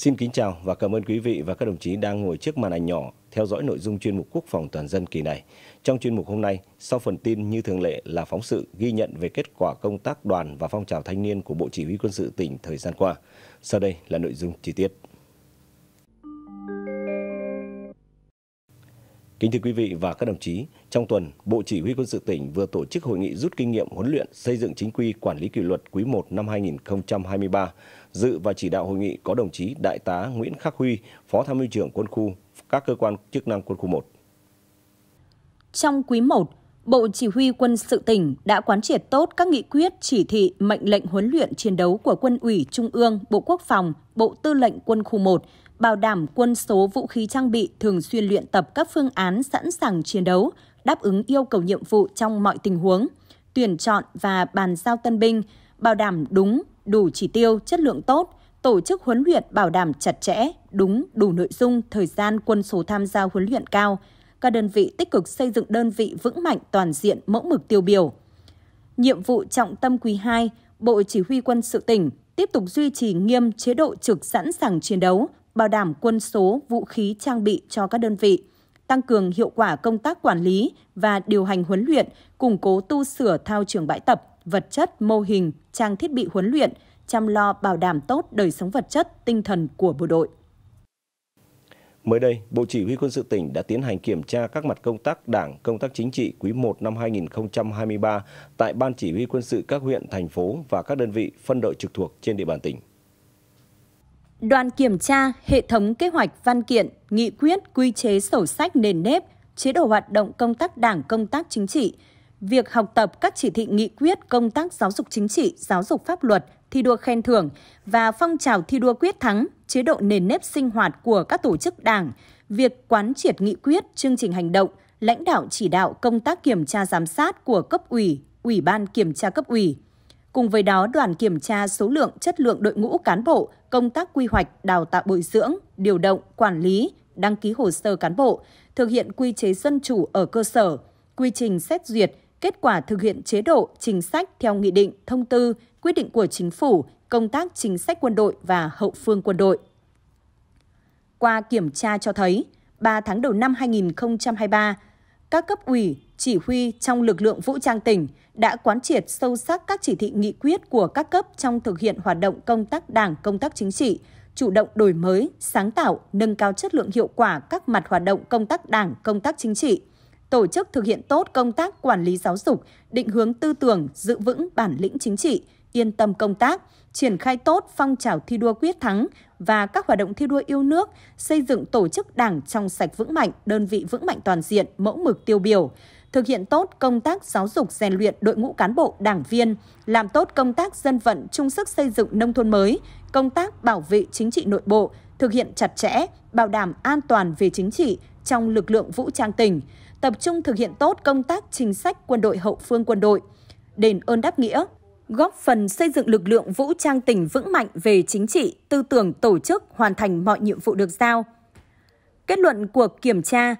Xin kính chào và cảm ơn quý vị và các đồng chí đang ngồi trước màn ảnh nhỏ theo dõi nội dung chuyên mục Quốc phòng toàn dân kỳ này. Trong chuyên mục hôm nay, sau phần tin như thường lệ là phóng sự ghi nhận về kết quả công tác đoàn và phong trào thanh niên của Bộ Chỉ huy quân sự tỉnh thời gian qua. Sau đây là nội dung chi tiết. Kính thưa quý vị và các đồng chí, trong tuần, Bộ Chỉ huy Quân sự tỉnh vừa tổ chức hội nghị rút kinh nghiệm huấn luyện xây dựng chính quy quản lý kỷ luật quý 1 năm 2023. Dự và chỉ đạo hội nghị có đồng chí Đại tá Nguyễn Khắc Huy, Phó Tham mưu trưởng quân khu, các cơ quan chức năng quân khu 1. Trong quý 1, Bộ Chỉ huy Quân sự tỉnh đã quán triệt tốt các nghị quyết, chỉ thị, mệnh lệnh huấn luyện chiến đấu của Quân ủy Trung ương, Bộ Quốc phòng, Bộ Tư lệnh Quân khu 1 bảo đảm quân số vũ khí trang bị thường xuyên luyện tập các phương án sẵn sàng chiến đấu, đáp ứng yêu cầu nhiệm vụ trong mọi tình huống, tuyển chọn và bàn giao tân binh, bảo đảm đúng, đủ chỉ tiêu, chất lượng tốt, tổ chức huấn luyện bảo đảm chặt chẽ, đúng, đủ nội dung, thời gian quân số tham gia huấn luyện cao. Các đơn vị tích cực xây dựng đơn vị vững mạnh toàn diện mẫu mực tiêu biểu. Nhiệm vụ trọng tâm quý 2, Bộ Chỉ huy quân sự tỉnh tiếp tục duy trì nghiêm chế độ trực sẵn sàng chiến đấu, bảo đảm quân số, vũ khí, trang bị cho các đơn vị, tăng cường hiệu quả công tác quản lý và điều hành huấn luyện, củng cố tu sửa thao trường bãi tập, vật chất, mô hình, trang thiết bị huấn luyện, chăm lo bảo đảm tốt đời sống vật chất, tinh thần của bộ đội. Mới đây, Bộ Chỉ huy Quân sự tỉnh đã tiến hành kiểm tra các mặt công tác đảng, công tác chính trị quý 1 năm 2023 tại Ban Chỉ huy Quân sự các huyện, thành phố và các đơn vị phân đội trực thuộc trên địa bàn tỉnh. Đoàn kiểm tra hệ thống kế hoạch văn kiện, nghị quyết, quy chế sổ sách nền nếp, chế độ hoạt động công tác đảng, công tác chính trị, việc học tập các chỉ thị nghị quyết, công tác giáo dục chính trị, giáo dục pháp luật, thi đua khen thưởng và phong trào thi đua quyết thắng, chế độ nền nếp sinh hoạt của các tổ chức đảng, việc quán triệt nghị quyết, chương trình hành động, lãnh đạo chỉ đạo công tác kiểm tra giám sát của cấp ủy, ủy ban kiểm tra cấp ủy, Cùng với đó, đoàn kiểm tra số lượng chất lượng đội ngũ cán bộ, công tác quy hoạch, đào tạo bồi dưỡng, điều động, quản lý, đăng ký hồ sơ cán bộ, thực hiện quy chế dân chủ ở cơ sở, quy trình xét duyệt, kết quả thực hiện chế độ, chính sách theo nghị định, thông tư, quyết định của chính phủ, công tác chính sách quân đội và hậu phương quân đội. Qua kiểm tra cho thấy, 3 tháng đầu năm 2023, các cấp ủy, chỉ huy trong lực lượng vũ trang tỉnh đã quán triệt sâu sắc các chỉ thị nghị quyết của các cấp trong thực hiện hoạt động công tác đảng, công tác chính trị, chủ động đổi mới, sáng tạo, nâng cao chất lượng hiệu quả các mặt hoạt động công tác đảng, công tác chính trị, tổ chức thực hiện tốt công tác quản lý giáo dục, định hướng tư tưởng, giữ vững bản lĩnh chính trị, yên tâm công tác, triển khai tốt phong trào thi đua quyết thắng và các hoạt động thi đua yêu nước, xây dựng tổ chức đảng trong sạch vững mạnh, đơn vị vững mạnh toàn diện, mẫu mực tiêu biểu, thực hiện tốt công tác giáo dục rèn luyện đội ngũ cán bộ đảng viên, làm tốt công tác dân vận chung sức xây dựng nông thôn mới, công tác bảo vệ chính trị nội bộ, thực hiện chặt chẽ, bảo đảm an toàn về chính trị trong lực lượng vũ trang tỉnh, tập trung thực hiện tốt công tác chính sách quân đội hậu phương quân đội, đền ơn đáp nghĩa, góp phần xây dựng lực lượng vũ trang tỉnh vững mạnh về chính trị, tư tưởng tổ chức hoàn thành mọi nhiệm vụ được giao. Kết luận cuộc kiểm tra,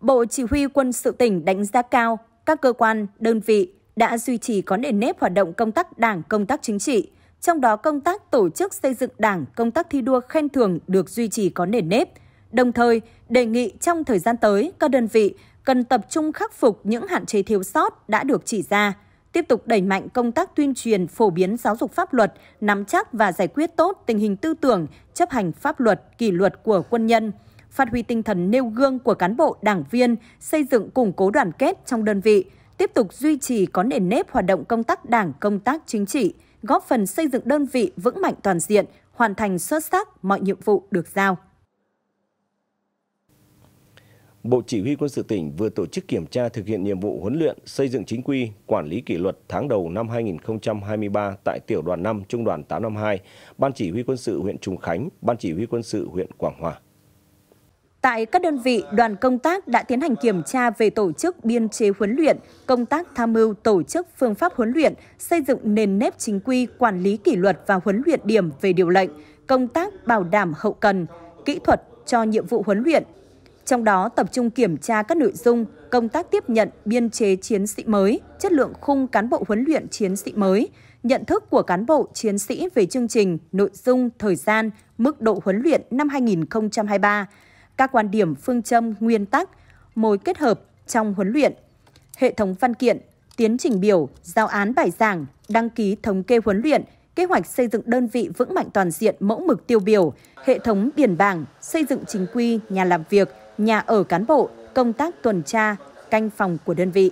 Bộ Chỉ huy quân sự tỉnh đánh giá cao các cơ quan, đơn vị đã duy trì có nền nếp hoạt động công tác đảng, công tác chính trị, trong đó công tác tổ chức xây dựng đảng, công tác thi đua khen thưởng được duy trì có nền nếp. Đồng thời, đề nghị trong thời gian tới, các đơn vị cần tập trung khắc phục những hạn chế thiếu sót đã được chỉ ra – tiếp tục đẩy mạnh công tác tuyên truyền, phổ biến giáo dục pháp luật, nắm chắc và giải quyết tốt tình hình tư tưởng, chấp hành pháp luật, kỷ luật của quân nhân, phát huy tinh thần nêu gương của cán bộ, đảng viên, xây dựng củng cố đoàn kết trong đơn vị, tiếp tục duy trì có nền nếp hoạt động công tác đảng, công tác chính trị, góp phần xây dựng đơn vị vững mạnh toàn diện, hoàn thành xuất sắc mọi nhiệm vụ được giao. Bộ Chỉ huy quân sự tỉnh vừa tổ chức kiểm tra thực hiện nhiệm vụ huấn luyện, xây dựng chính quy, quản lý kỷ luật tháng đầu năm 2023 tại Tiểu đoàn 5 Trung đoàn 852, Ban Chỉ huy quân sự huyện Trùng Khánh, Ban Chỉ huy quân sự huyện Quảng Hòa. Tại các đơn vị, đoàn công tác đã tiến hành kiểm tra về tổ chức biên chế huấn luyện, công tác tham mưu tổ chức phương pháp huấn luyện, xây dựng nền nếp chính quy, quản lý kỷ luật và huấn luyện điểm về điều lệnh, công tác bảo đảm hậu cần, kỹ thuật cho nhiệm vụ huấn luyện, trong đó tập trung kiểm tra các nội dung công tác tiếp nhận biên chế chiến sĩ mới, chất lượng khung cán bộ huấn luyện chiến sĩ mới, nhận thức của cán bộ chiến sĩ về chương trình, nội dung, thời gian, mức độ huấn luyện năm 2023, các quan điểm, phương châm, nguyên tắc, mối kết hợp trong huấn luyện, hệ thống văn kiện, tiến trình biểu, giao án bài giảng, đăng ký thống kê huấn luyện, kế hoạch xây dựng đơn vị vững mạnh toàn diện mẫu mực tiêu biểu, hệ thống biển bảng, xây dựng chính quy, nhà làm việc, nhà ở cán bộ, công tác tuần tra, canh phòng của đơn vị.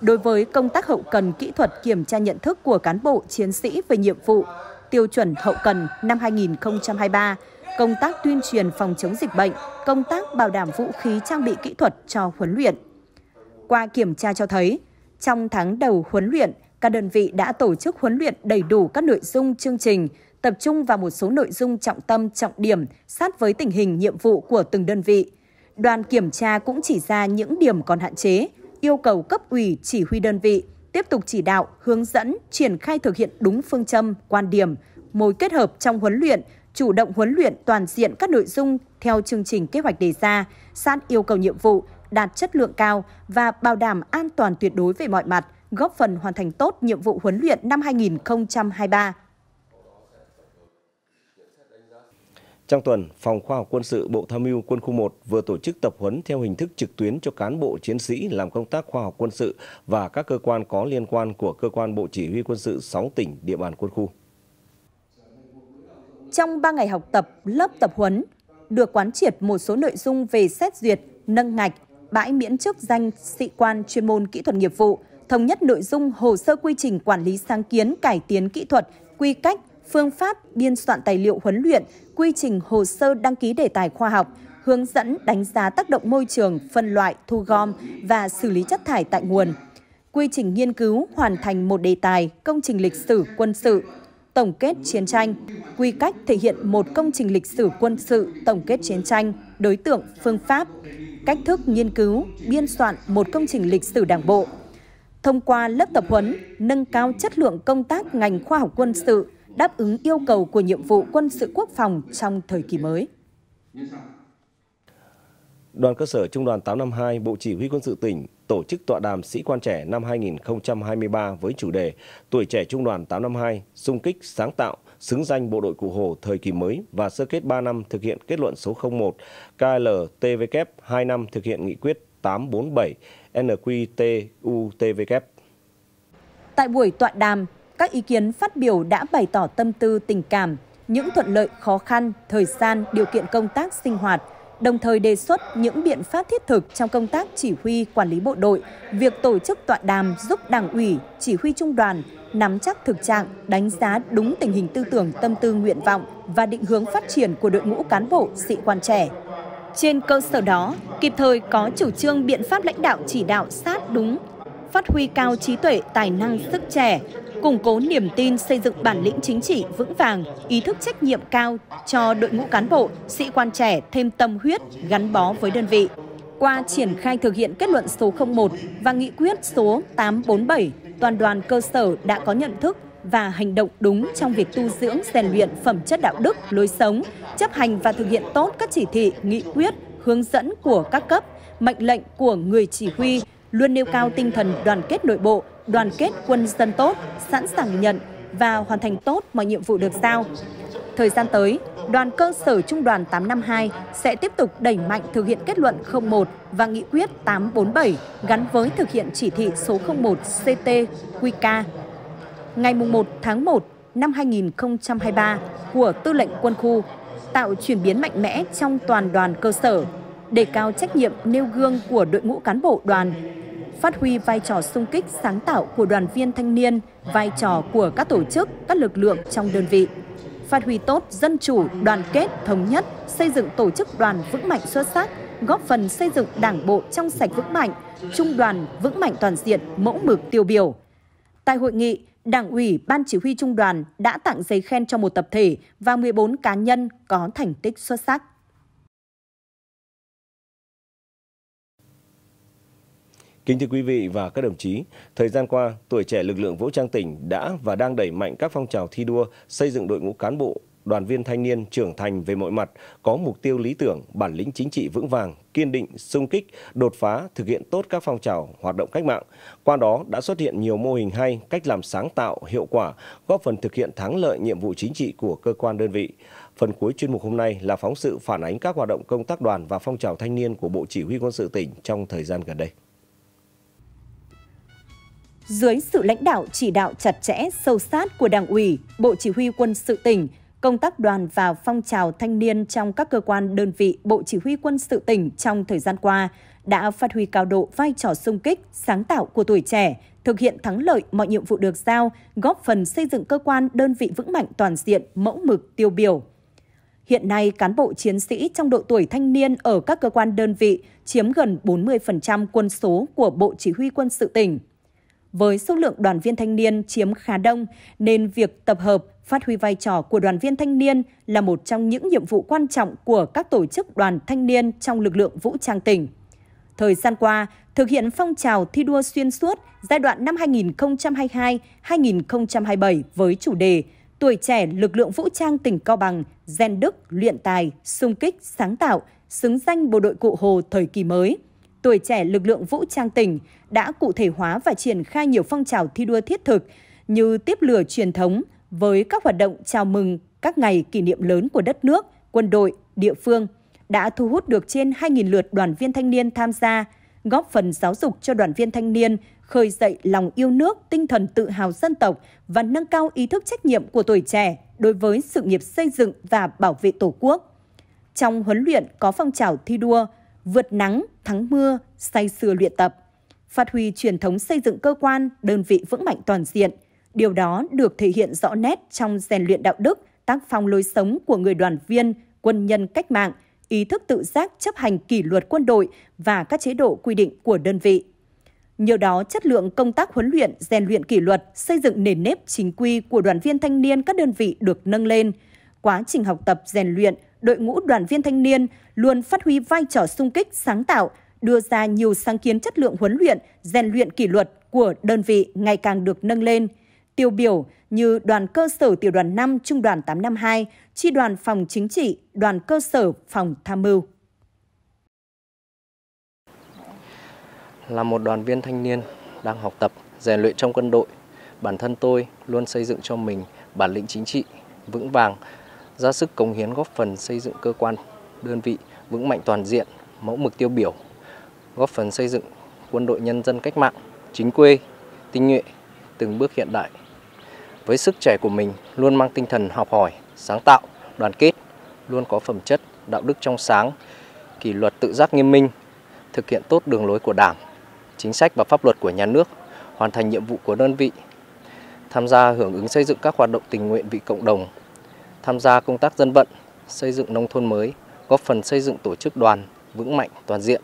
Đối với công tác hậu cần kỹ thuật kiểm tra nhận thức của cán bộ chiến sĩ về nhiệm vụ, tiêu chuẩn hậu cần năm 2023, công tác tuyên truyền phòng chống dịch bệnh, công tác bảo đảm vũ khí trang bị kỹ thuật cho huấn luyện. Qua kiểm tra cho thấy, trong tháng đầu huấn luyện, các đơn vị đã tổ chức huấn luyện đầy đủ các nội dung chương trình, tập trung vào một số nội dung trọng tâm trọng điểm sát với tình hình nhiệm vụ của từng đơn vị – Đoàn kiểm tra cũng chỉ ra những điểm còn hạn chế, yêu cầu cấp ủy chỉ huy đơn vị tiếp tục chỉ đạo, hướng dẫn, triển khai thực hiện đúng phương châm, quan điểm, mối kết hợp trong huấn luyện, chủ động huấn luyện toàn diện các nội dung theo chương trình kế hoạch đề ra, sát yêu cầu nhiệm vụ, đạt chất lượng cao và bảo đảm an toàn tuyệt đối về mọi mặt, góp phần hoàn thành tốt nhiệm vụ huấn luyện năm 2023 Trong tuần, Phòng Khoa học Quân sự Bộ Tham mưu Quân khu 1 vừa tổ chức tập huấn theo hình thức trực tuyến cho cán bộ chiến sĩ làm công tác khoa học quân sự và các cơ quan có liên quan của cơ quan Bộ Chỉ huy Quân sự 6 tỉnh địa bàn quân khu. Trong 3 ngày học tập, lớp tập huấn được quán triệt một số nội dung về xét duyệt, nâng ngạch, bãi miễn chức danh sĩ quan chuyên môn kỹ thuật nghiệp vụ, thống nhất nội dung hồ sơ quy trình quản lý sáng kiến cải tiến kỹ thuật, quy cách phương pháp biên soạn tài liệu huấn luyện, quy trình hồ sơ đăng ký đề tài khoa học, hướng dẫn đánh giá tác động môi trường, phân loại, thu gom và xử lý chất thải tại nguồn. Quy trình nghiên cứu hoàn thành một đề tài, công trình lịch sử quân sự, tổng kết chiến tranh, quy cách thể hiện một công trình lịch sử quân sự, tổng kết chiến tranh, đối tượng, phương pháp, cách thức nghiên cứu, biên soạn một công trình lịch sử đảng bộ. Thông qua lớp tập huấn, nâng cao chất lượng công tác ngành khoa học quân sự, đáp ứng yêu cầu của nhiệm vụ quân sự quốc phòng trong thời kỳ mới. Đoàn cơ sở Trung đoàn 852 Bộ Chỉ huy quân sự tỉnh tổ chức tọa đàm sĩ quan trẻ năm 2023 với chủ đề Tuổi trẻ Trung đoàn 852, xung kích, sáng tạo, xứng danh bộ đội cụ Hồ thời kỳ mới và sơ kết 3 năm thực hiện kết luận số 01 KLTVK 2 năm thực hiện nghị quyết 847 NQTUTVK. Tại buổi tọa đàm, các ý kiến phát biểu đã bày tỏ tâm tư tình cảm, những thuận lợi khó khăn, thời gian, điều kiện công tác sinh hoạt, đồng thời đề xuất những biện pháp thiết thực trong công tác chỉ huy quản lý bộ đội, việc tổ chức tọa đàm giúp đảng ủy, chỉ huy trung đoàn nắm chắc thực trạng, đánh giá đúng tình hình tư tưởng, tâm tư nguyện vọng và định hướng phát triển của đội ngũ cán bộ, sĩ quan trẻ. Trên cơ sở đó, kịp thời có chủ trương biện pháp lãnh đạo chỉ đạo sát đúng, phát huy cao trí tuệ, tài năng, sức trẻ, củng cố niềm tin xây dựng bản lĩnh chính trị vững vàng, ý thức trách nhiệm cao cho đội ngũ cán bộ, sĩ quan trẻ thêm tâm huyết gắn bó với đơn vị. Qua triển khai thực hiện kết luận số 01 và nghị quyết số 847, toàn đoàn cơ sở đã có nhận thức và hành động đúng trong việc tu dưỡng rèn luyện phẩm chất đạo đức, lối sống, chấp hành và thực hiện tốt các chỉ thị, nghị quyết, hướng dẫn của các cấp, mệnh lệnh của người chỉ huy, luôn nêu cao tinh thần đoàn kết nội bộ, đoàn kết quân dân tốt, sẵn sàng nhận và hoàn thành tốt mọi nhiệm vụ được giao. Thời gian tới, đoàn cơ sở Trung đoàn 852 sẽ tiếp tục đẩy mạnh thực hiện kết luận 01 và nghị quyết 847 gắn với thực hiện chỉ thị số 01 CT-QK. Ngày 1 tháng 1 năm 2023 của Tư lệnh Quân khu tạo chuyển biến mạnh mẽ trong toàn đoàn cơ sở, đề cao trách nhiệm nêu gương của đội ngũ cán bộ đoàn, phát huy vai trò sung kích sáng tạo của đoàn viên thanh niên, vai trò của các tổ chức, các lực lượng trong đơn vị. Phát huy tốt dân chủ, đoàn kết, thống nhất, xây dựng tổ chức đoàn vững mạnh xuất sắc, góp phần xây dựng đảng bộ trong sạch vững mạnh, trung đoàn vững mạnh toàn diện, mẫu mực tiêu biểu. Tại hội nghị, Đảng ủy Ban Chỉ huy Trung đoàn đã tặng giấy khen cho một tập thể và 14 cá nhân có thành tích xuất sắc. Kính thưa quý vị và các đồng chí, thời gian qua, tuổi trẻ lực lượng vũ trang tỉnh đã và đang đẩy mạnh các phong trào thi đua, xây dựng đội ngũ cán bộ, đoàn viên thanh niên trưởng thành về mọi mặt, có mục tiêu lý tưởng, bản lĩnh chính trị vững vàng, kiên định, sung kích, đột phá, thực hiện tốt các phong trào hoạt động cách mạng. Qua đó đã xuất hiện nhiều mô hình hay, cách làm sáng tạo, hiệu quả, góp phần thực hiện thắng lợi nhiệm vụ chính trị của cơ quan đơn vị. Phần cuối chuyên mục hôm nay là phóng sự phản ánh các hoạt động công tác đoàn và phong trào thanh niên của Bộ Chỉ huy quân sự tỉnh trong thời gian gần đây dưới sự lãnh đạo chỉ đạo chặt chẽ, sâu sát của Đảng ủy, Bộ Chỉ huy quân sự tỉnh, công tác đoàn và phong trào thanh niên trong các cơ quan đơn vị Bộ Chỉ huy quân sự tỉnh trong thời gian qua đã phát huy cao độ vai trò sung kích, sáng tạo của tuổi trẻ, thực hiện thắng lợi mọi nhiệm vụ được giao, góp phần xây dựng cơ quan đơn vị vững mạnh toàn diện, mẫu mực tiêu biểu. Hiện nay, cán bộ chiến sĩ trong độ tuổi thanh niên ở các cơ quan đơn vị chiếm gần 40% quân số của Bộ Chỉ huy quân sự tỉnh với số lượng đoàn viên thanh niên chiếm khá đông nên việc tập hợp phát huy vai trò của đoàn viên thanh niên là một trong những nhiệm vụ quan trọng của các tổ chức đoàn thanh niên trong lực lượng vũ trang tỉnh. Thời gian qua, thực hiện phong trào thi đua xuyên suốt giai đoạn năm 2022-2027 với chủ đề Tuổi trẻ lực lượng vũ trang tỉnh Cao Bằng, rèn đức, luyện tài, sung kích, sáng tạo, xứng danh bộ đội cụ Hồ thời kỳ mới – tuổi trẻ lực lượng vũ trang tỉnh đã cụ thể hóa và triển khai nhiều phong trào thi đua thiết thực như tiếp lửa truyền thống với các hoạt động chào mừng các ngày kỷ niệm lớn của đất nước, quân đội, địa phương đã thu hút được trên 2.000 lượt đoàn viên thanh niên tham gia, góp phần giáo dục cho đoàn viên thanh niên khơi dậy lòng yêu nước, tinh thần tự hào dân tộc và nâng cao ý thức trách nhiệm của tuổi trẻ đối với sự nghiệp xây dựng và bảo vệ Tổ quốc. Trong huấn luyện có phong trào thi đua vượt nắng, thắng mưa, say sưa luyện tập, phát huy truyền thống xây dựng cơ quan, đơn vị vững mạnh toàn diện. Điều đó được thể hiện rõ nét trong rèn luyện đạo đức, tác phong lối sống của người đoàn viên, quân nhân cách mạng, ý thức tự giác chấp hành kỷ luật quân đội và các chế độ quy định của đơn vị. Nhờ đó, chất lượng công tác huấn luyện, rèn luyện kỷ luật, xây dựng nền nếp chính quy của đoàn viên thanh niên các đơn vị được nâng lên. Quá trình học tập rèn luyện đội ngũ đoàn viên thanh niên luôn phát huy vai trò sung kích sáng tạo, đưa ra nhiều sáng kiến chất lượng huấn luyện, rèn luyện kỷ luật của đơn vị ngày càng được nâng lên. Tiêu biểu như đoàn cơ sở tiểu đoàn 5 trung đoàn 852, chi đoàn phòng chính trị, đoàn cơ sở phòng tham mưu. Là một đoàn viên thanh niên đang học tập, rèn luyện trong quân đội, bản thân tôi luôn xây dựng cho mình bản lĩnh chính trị vững vàng ra sức cống hiến góp phần xây dựng cơ quan, đơn vị vững mạnh toàn diện, mẫu mực tiêu biểu, góp phần xây dựng quân đội nhân dân cách mạng, chính quy, tinh nhuệ, từng bước hiện đại. Với sức trẻ của mình luôn mang tinh thần học hỏi, sáng tạo, đoàn kết, luôn có phẩm chất, đạo đức trong sáng, kỷ luật tự giác nghiêm minh, thực hiện tốt đường lối của Đảng, chính sách và pháp luật của nhà nước, hoàn thành nhiệm vụ của đơn vị, tham gia hưởng ứng xây dựng các hoạt động tình nguyện vì cộng đồng tham gia công tác dân vận, xây dựng nông thôn mới, góp phần xây dựng tổ chức đoàn vững mạnh toàn diện.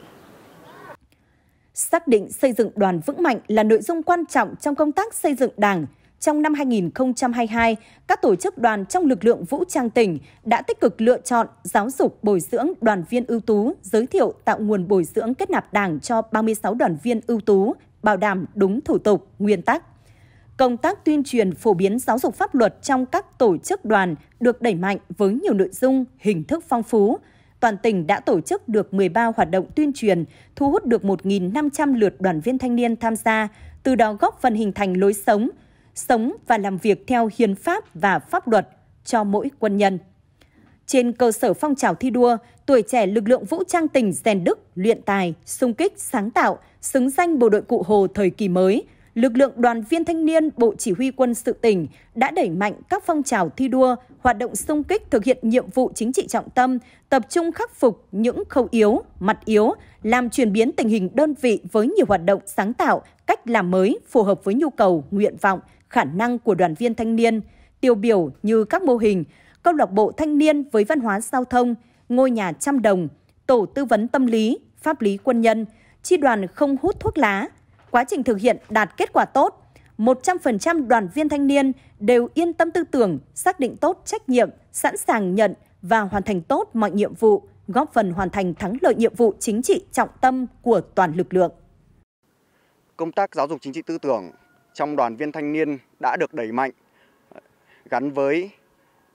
Xác định xây dựng đoàn vững mạnh là nội dung quan trọng trong công tác xây dựng Đảng. Trong năm 2022, các tổ chức đoàn trong lực lượng vũ trang tỉnh đã tích cực lựa chọn, giáo dục, bồi dưỡng đoàn viên ưu tú, giới thiệu tạo nguồn bồi dưỡng kết nạp Đảng cho 36 đoàn viên ưu tú, bảo đảm đúng thủ tục, nguyên tắc. Công tác tuyên truyền phổ biến giáo dục pháp luật trong các tổ chức đoàn được đẩy mạnh với nhiều nội dung, hình thức phong phú. Toàn tỉnh đã tổ chức được 13 hoạt động tuyên truyền, thu hút được 1.500 lượt đoàn viên thanh niên tham gia, từ đó góp phần hình thành lối sống, sống và làm việc theo hiến pháp và pháp luật cho mỗi quân nhân. Trên cơ sở phong trào thi đua, tuổi trẻ lực lượng vũ trang tỉnh rèn đức, luyện tài, sung kích, sáng tạo, xứng danh bộ đội cụ Hồ thời kỳ mới – lực lượng đoàn viên thanh niên Bộ Chỉ huy quân sự tỉnh đã đẩy mạnh các phong trào thi đua, hoạt động xung kích thực hiện nhiệm vụ chính trị trọng tâm, tập trung khắc phục những khâu yếu, mặt yếu, làm chuyển biến tình hình đơn vị với nhiều hoạt động sáng tạo, cách làm mới phù hợp với nhu cầu, nguyện vọng, khả năng của đoàn viên thanh niên, tiêu biểu như các mô hình câu lạc bộ thanh niên với văn hóa giao thông, ngôi nhà trăm đồng, tổ tư vấn tâm lý, pháp lý quân nhân, chi đoàn không hút thuốc lá, quá trình thực hiện đạt kết quả tốt. 100% đoàn viên thanh niên đều yên tâm tư tưởng, xác định tốt trách nhiệm, sẵn sàng nhận và hoàn thành tốt mọi nhiệm vụ, góp phần hoàn thành thắng lợi nhiệm vụ chính trị trọng tâm của toàn lực lượng. Công tác giáo dục chính trị tư tưởng trong đoàn viên thanh niên đã được đẩy mạnh gắn với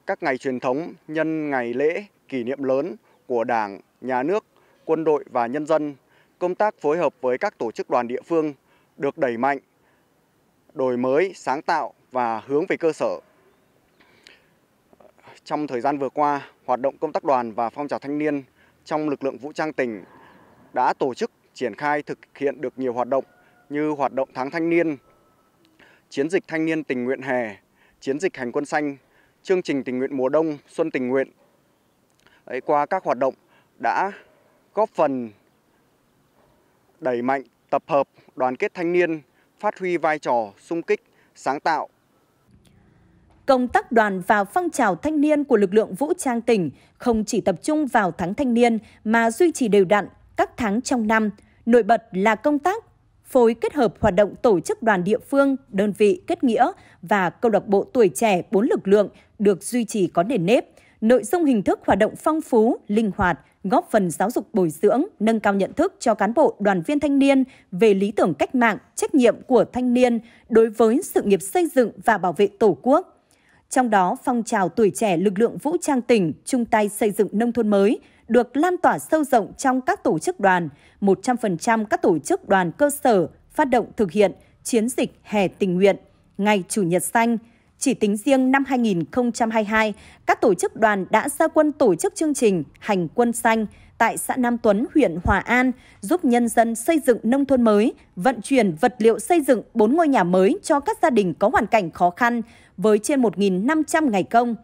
các ngày truyền thống nhân ngày lễ kỷ niệm lớn của Đảng, Nhà nước, quân đội và nhân dân, công tác phối hợp với các tổ chức đoàn địa phương được đẩy mạnh, đổi mới, sáng tạo và hướng về cơ sở. Trong thời gian vừa qua, hoạt động công tác đoàn và phong trào thanh niên trong lực lượng vũ trang tỉnh đã tổ chức triển khai thực hiện được nhiều hoạt động như hoạt động tháng thanh niên, chiến dịch thanh niên tình nguyện hè, chiến dịch hành quân xanh, chương trình tình nguyện mùa đông, xuân tình nguyện. Đấy, qua các hoạt động đã góp phần đẩy mạnh tập hợp đoàn kết thanh niên, phát huy vai trò sung kích, sáng tạo. Công tác đoàn và phong trào thanh niên của lực lượng vũ trang tỉnh không chỉ tập trung vào tháng thanh niên mà duy trì đều đặn các tháng trong năm. Nổi bật là công tác phối kết hợp hoạt động tổ chức đoàn địa phương, đơn vị kết nghĩa và câu lạc bộ tuổi trẻ bốn lực lượng được duy trì có nền nếp, nội dung hình thức hoạt động phong phú, linh hoạt, góp phần giáo dục bồi dưỡng, nâng cao nhận thức cho cán bộ đoàn viên thanh niên về lý tưởng cách mạng, trách nhiệm của thanh niên đối với sự nghiệp xây dựng và bảo vệ Tổ quốc. Trong đó, phong trào tuổi trẻ lực lượng vũ trang tỉnh chung tay xây dựng nông thôn mới được lan tỏa sâu rộng trong các tổ chức đoàn, 100% các tổ chức đoàn cơ sở phát động thực hiện chiến dịch hè tình nguyện, ngày chủ nhật xanh – chỉ tính riêng năm 2022, các tổ chức đoàn đã ra quân tổ chức chương trình Hành quân xanh tại xã Nam Tuấn, huyện Hòa An, giúp nhân dân xây dựng nông thôn mới, vận chuyển vật liệu xây dựng 4 ngôi nhà mới cho các gia đình có hoàn cảnh khó khăn với trên 1.500 ngày công.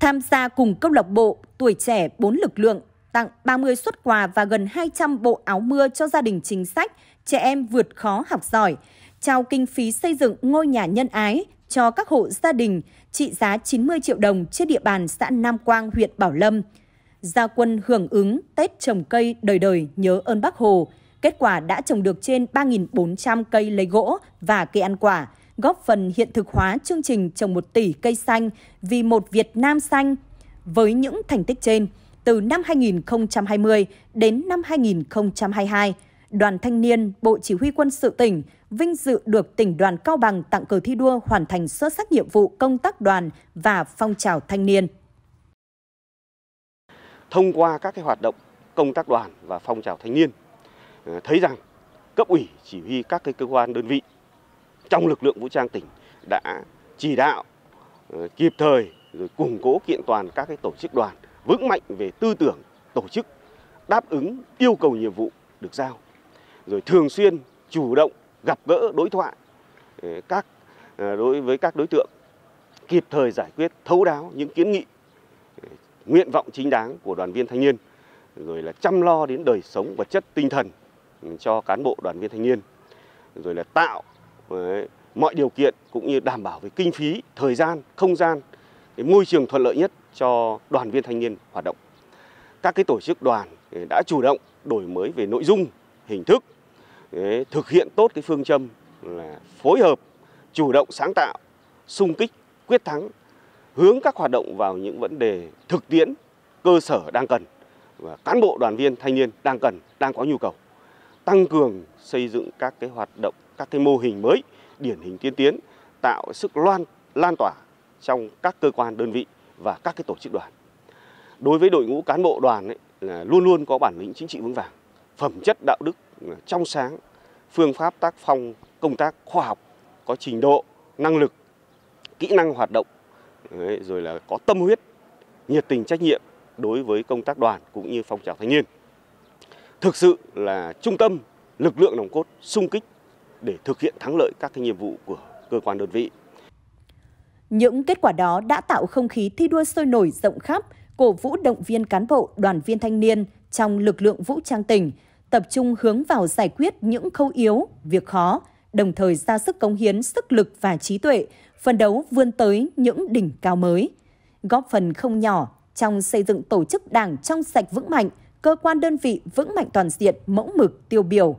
Tham gia cùng câu lạc bộ tuổi trẻ 4 lực lượng tặng 30 xuất quà và gần 200 bộ áo mưa cho gia đình chính sách, trẻ em vượt khó học giỏi trao kinh phí xây dựng ngôi nhà nhân ái cho các hộ gia đình trị giá 90 triệu đồng trên địa bàn xã Nam Quang, huyện Bảo Lâm. Gia quân hưởng ứng Tết trồng cây đời đời nhớ ơn Bác Hồ. Kết quả đã trồng được trên 3.400 cây lấy gỗ và cây ăn quả, góp phần hiện thực hóa chương trình trồng 1 tỷ cây xanh vì một Việt Nam xanh. Với những thành tích trên, từ năm 2020 đến năm 2022, Đoàn Thanh niên, Bộ Chỉ huy quân sự tỉnh vinh dự được tỉnh đoàn Cao Bằng tặng cờ thi đua hoàn thành xuất sắc nhiệm vụ công tác đoàn và phong trào thanh niên. Thông qua các cái hoạt động công tác đoàn và phong trào thanh niên, ờ, thấy rằng cấp ủy chỉ huy các cái cơ quan đơn vị trong lực lượng vũ trang tỉnh đã chỉ đạo ờ, kịp thời rồi củng cố kiện toàn các cái tổ chức đoàn vững mạnh về tư tưởng tổ chức đáp ứng yêu cầu nhiệm vụ được giao rồi thường xuyên chủ động gặp gỡ đối thoại ờ, các ờ, đối với các đối tượng kịp thời giải quyết thấu đáo những kiến nghị ờ, nguyện vọng chính đáng của đoàn viên thanh niên rồi là chăm lo đến đời sống vật chất tinh thần ừ, cho cán bộ đoàn viên thanh niên rồi là tạo mọi điều kiện cũng như đảm bảo về kinh phí thời gian không gian cái môi trường thuận lợi nhất cho đoàn viên thanh niên hoạt động các cái tổ chức đoàn đã chủ động đổi mới về nội dung hình thức thực hiện tốt cái phương châm là phối hợp chủ động sáng tạo sung kích quyết thắng hướng các hoạt động vào những vấn đề thực tiễn cơ sở đang cần và cán bộ đoàn viên thanh niên đang cần đang có nhu cầu tăng cường xây dựng các cái hoạt động các cái mô hình mới điển hình tiên tiến tạo sức loan lan tỏa trong các cơ quan đơn vị và các cái tổ chức đoàn đối với đội ngũ cán bộ đoàn ấy, là luôn luôn có bản lĩnh chính trị vững vàng phẩm chất đạo đức trong sáng phương pháp tác phong công tác khoa học có trình độ năng lực kỹ năng hoạt động rồi là có tâm huyết nhiệt tình trách nhiệm đối với công tác đoàn cũng như phong trào thanh niên thực sự là trung tâm lực lượng nòng cốt sung kích để thực hiện thắng lợi các cái nhiệm vụ của cơ quan đơn vị những kết quả đó đã tạo không khí thi đua sôi nổi rộng khắp cổ vũ động viên cán bộ đoàn viên thanh niên trong lực lượng vũ trang tỉnh, tập trung hướng vào giải quyết những khâu yếu, việc khó, đồng thời ra sức cống hiến sức lực và trí tuệ, phân đấu vươn tới những đỉnh cao mới. Góp phần không nhỏ trong xây dựng tổ chức đảng trong sạch vững mạnh, cơ quan đơn vị vững mạnh toàn diện, mẫu mực tiêu biểu.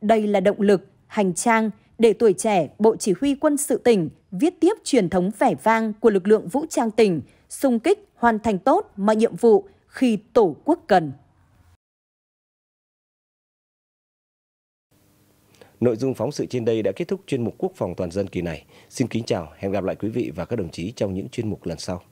Đây là động lực, hành trang để tuổi trẻ Bộ Chỉ huy quân sự tỉnh viết tiếp truyền thống vẻ vang của lực lượng vũ trang tỉnh, xung kích hoàn thành tốt mọi nhiệm vụ khi Tổ quốc cần. Nội dung phóng sự trên đây đã kết thúc chuyên mục quốc phòng toàn dân kỳ này. Xin kính chào, hẹn gặp lại quý vị và các đồng chí trong những chuyên mục lần sau.